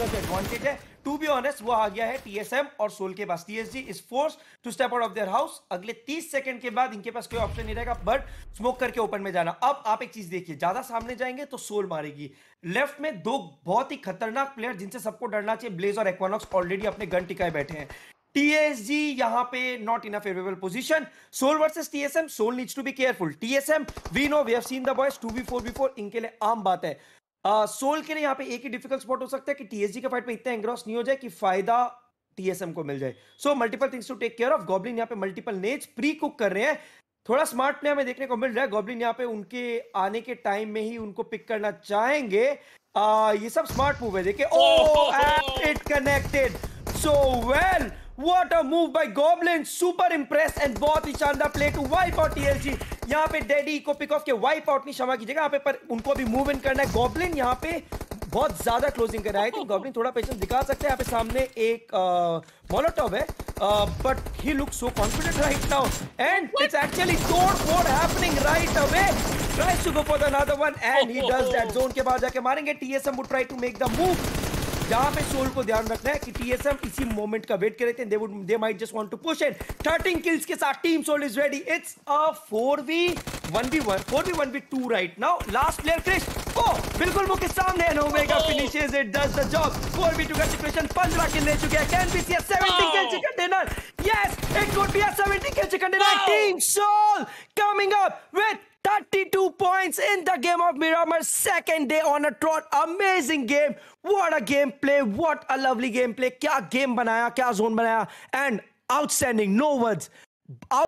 का जो एडवांटेज है टू बी ऑनेस्ट वो आ गया है टीएसएम और सोल के पास TSG is force to step out of their house अगले 30 सेकंड के बाद इनके पास कोई ऑप्शन नहीं रहेगा बट स्मोक करके ओपन में जाना अब आप एक चीज देखिए ज्यादा सामने जाएंगे तो सोल मारेगी लेफ्ट में दो बहुत ही खतरनाक प्लेयर जिनसे सबको डरना चाहिए ब्लेज और एक्वानॉक्स ऑलरेडी अपने गन टिकाए बैठे हैं टीएसजी यहां पे not in a favourable position Soul versus TSM Soul needs to be careful TSM we know we have seen the boys to be be four four इनके लिए आम बात है सोल के लिए यहां पे एक ही डिफिकल्ट स्पॉट हो सकता है कि टीएसजी के फाइट में इतना एंग्रॉस नहीं हो जाए कि फायदा टीएसएम को मिल जाए so multiple things to take care of Goblin यहां पे मल्टीपल नेज प्री कुक कर रहे हैं थोड़ा स्मार्ट प्ले हमें देखने को मिल रहा है गॉबलिन यहां पे उनके आने के टाइम में ही उनको पिक करना चाहेंगे आ, ये सब स्मार्ट मूव है देखिए oh eight it connected so well what a move by Goblin super impress and बहुत ही शानदार play to wipe out TLG यहाँ पे डेडी को पिक ऑफ के वाइप आउट नहीं क्षमा कीजिएगा यहाँ पे पर उनको भी मूव इन करना है गॉबलिन यहाँ पे बहुत ज्यादा क्लोजिंग कर रहा है गॉबलिन थोड़ा पेशेंस दिखा सकते हैं यहाँ पे सामने एक मोलोटॉप है but he look so confident right now and it's actually तोड़ फोड़ happening right away tries to go for the another one and he does that zone के बाहर जाके मारेंगे TSM would try to make the move यहाँ पे soul को ध्यान रखना है कि टीएसएम इसी मोमेंट का वेट कर रहे थे they would they might just want to push in 13 kills के साथ team Soul is ready it's a 4v 1v1 4v 1v2 right now last player Krish oh बिल्कुल वो के सामने है Omega finishes it does the job 4v2 का situation 15 kill ले चुके हैं can be see 70 kill chicken dinner yes it could be a 70 kill chicken dinner team soul minutes in the game of Miramar. Second day on a trot. Amazing game. What a gameplay. What a lovely gameplay. Kya game banaya. Kya zone banaya. And outstanding. No words. Out